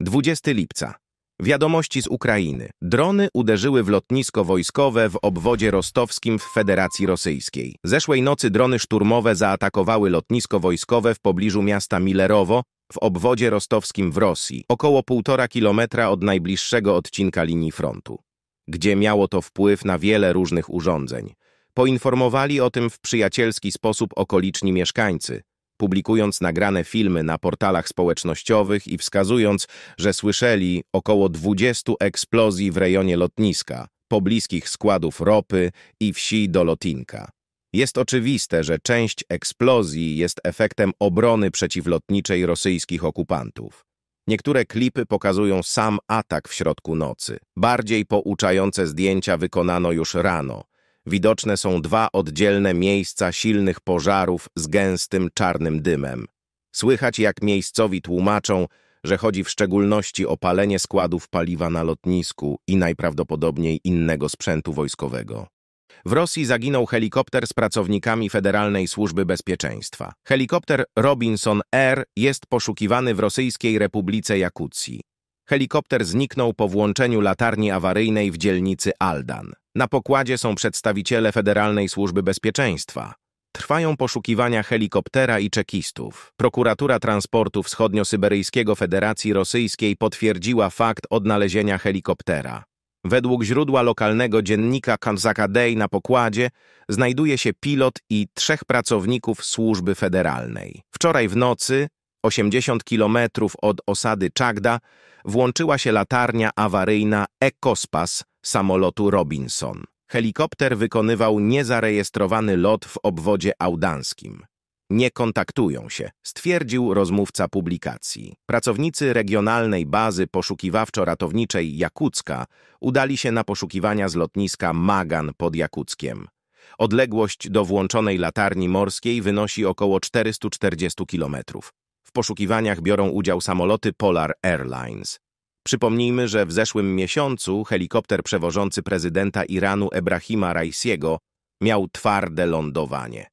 20 lipca. Wiadomości z Ukrainy. Drony uderzyły w lotnisko wojskowe w obwodzie rostowskim w Federacji Rosyjskiej. Zeszłej nocy drony szturmowe zaatakowały lotnisko wojskowe w pobliżu miasta Milerowo w obwodzie rostowskim w Rosji, około półtora kilometra od najbliższego odcinka linii frontu, gdzie miało to wpływ na wiele różnych urządzeń. Poinformowali o tym w przyjacielski sposób okoliczni mieszkańcy, publikując nagrane filmy na portalach społecznościowych i wskazując, że słyszeli około 20 eksplozji w rejonie lotniska, pobliskich składów ropy i wsi Dolotinka. Jest oczywiste, że część eksplozji jest efektem obrony przeciwlotniczej rosyjskich okupantów. Niektóre klipy pokazują sam atak w środku nocy. Bardziej pouczające zdjęcia wykonano już rano, widoczne są dwa oddzielne miejsca silnych pożarów z gęstym czarnym dymem. Słychać, jak miejscowi tłumaczą, że chodzi w szczególności o palenie składów paliwa na lotnisku i najprawdopodobniej innego sprzętu wojskowego. W Rosji zaginął helikopter z pracownikami Federalnej Służby Bezpieczeństwa. Helikopter Robinson Air jest poszukiwany w Rosyjskiej Republice Jakucji. Helikopter zniknął po włączeniu latarni awaryjnej w dzielnicy Aldan. Na pokładzie są przedstawiciele Federalnej Służby Bezpieczeństwa. Trwają poszukiwania helikoptera i czekistów. Prokuratura Transportu Wschodniosyberyjskiego Federacji Rosyjskiej potwierdziła fakt odnalezienia helikoptera. Według źródła lokalnego dziennika Kanzakadej na pokładzie znajduje się pilot i trzech pracowników służby federalnej. Wczoraj w nocy, 80 km od osady Czagda, włączyła się latarnia awaryjna Ekospas, samolotu Robinson. Helikopter wykonywał niezarejestrowany lot w obwodzie audanskim. Nie kontaktują się, stwierdził rozmówca publikacji. Pracownicy regionalnej bazy poszukiwawczo-ratowniczej Jakucka udali się na poszukiwania z lotniska Magan pod Jakuckiem. Odległość do włączonej latarni morskiej wynosi około 440 km. W poszukiwaniach biorą udział samoloty Polar Airlines. Przypomnijmy, że w zeszłym miesiącu helikopter przewożący prezydenta Iranu Ebrahima Raisiego miał twarde lądowanie.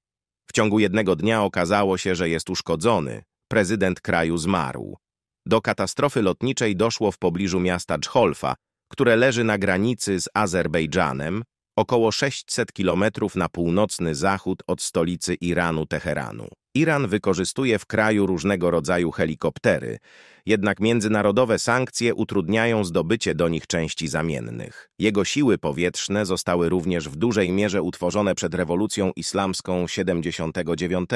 W ciągu jednego dnia okazało się, że jest uszkodzony. Prezydent kraju zmarł. Do katastrofy lotniczej doszło w pobliżu miasta Dżholfa, które leży na granicy z Azerbejdżanem, około 600 km na północny zachód od stolicy Iranu Teheranu. Iran wykorzystuje w kraju różnego rodzaju helikoptery, jednak międzynarodowe sankcje utrudniają zdobycie do nich części zamiennych. Jego siły powietrzne zostały również w dużej mierze utworzone przed rewolucją islamską 79.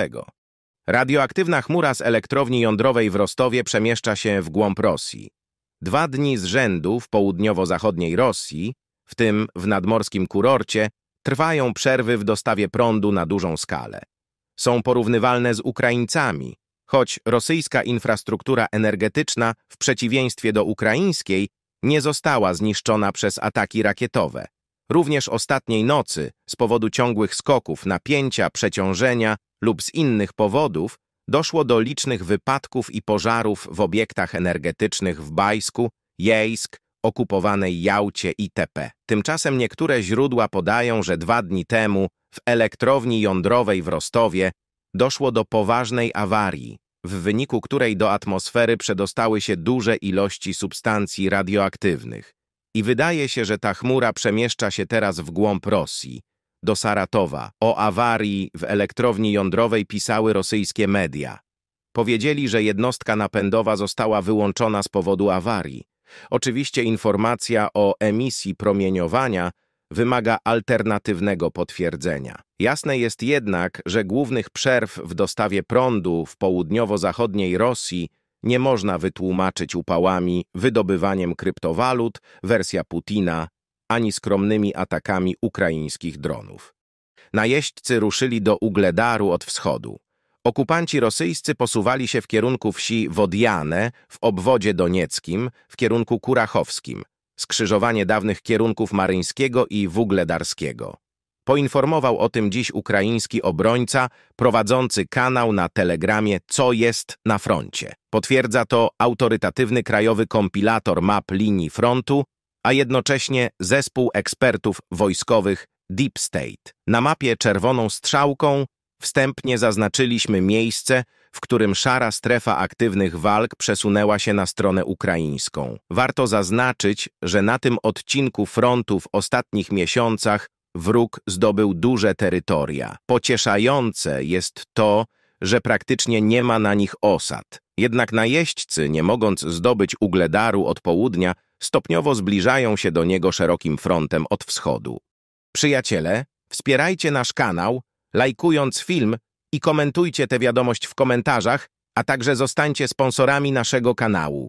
Radioaktywna chmura z elektrowni jądrowej w Rostowie przemieszcza się w głąb Rosji. Dwa dni z rzędu w południowo-zachodniej Rosji, w tym w nadmorskim kurorcie, trwają przerwy w dostawie prądu na dużą skalę są porównywalne z Ukraińcami, choć rosyjska infrastruktura energetyczna, w przeciwieństwie do ukraińskiej, nie została zniszczona przez ataki rakietowe. Również ostatniej nocy, z powodu ciągłych skoków, napięcia, przeciążenia lub z innych powodów, doszło do licznych wypadków i pożarów w obiektach energetycznych w Bajsku, Jejsk, okupowanej Jałcie itp. Tymczasem niektóre źródła podają, że dwa dni temu w elektrowni jądrowej w Rostowie doszło do poważnej awarii, w wyniku której do atmosfery przedostały się duże ilości substancji radioaktywnych. I wydaje się, że ta chmura przemieszcza się teraz w głąb Rosji, do Saratowa. O awarii w elektrowni jądrowej pisały rosyjskie media. Powiedzieli, że jednostka napędowa została wyłączona z powodu awarii. Oczywiście informacja o emisji promieniowania wymaga alternatywnego potwierdzenia. Jasne jest jednak, że głównych przerw w dostawie prądu w południowo-zachodniej Rosji nie można wytłumaczyć upałami, wydobywaniem kryptowalut, wersja Putina, ani skromnymi atakami ukraińskich dronów. Najeźdźcy ruszyli do Ugledaru od wschodu. Okupanci rosyjscy posuwali się w kierunku wsi Wodjane w obwodzie donieckim, w kierunku kurachowskim skrzyżowanie dawnych kierunków maryńskiego i wugledarskiego. Poinformował o tym dziś ukraiński obrońca prowadzący kanał na telegramie Co jest na froncie. Potwierdza to autorytatywny krajowy kompilator map linii frontu, a jednocześnie zespół ekspertów wojskowych Deep State. Na mapie czerwoną strzałką wstępnie zaznaczyliśmy miejsce, w którym szara strefa aktywnych walk przesunęła się na stronę ukraińską. Warto zaznaczyć, że na tym odcinku frontu w ostatnich miesiącach wróg zdobył duże terytoria. Pocieszające jest to, że praktycznie nie ma na nich osad. Jednak najeźdźcy, nie mogąc zdobyć Ugledaru od południa, stopniowo zbliżają się do niego szerokim frontem od wschodu. Przyjaciele, wspierajcie nasz kanał, lajkując film i komentujcie tę wiadomość w komentarzach, a także zostańcie sponsorami naszego kanału.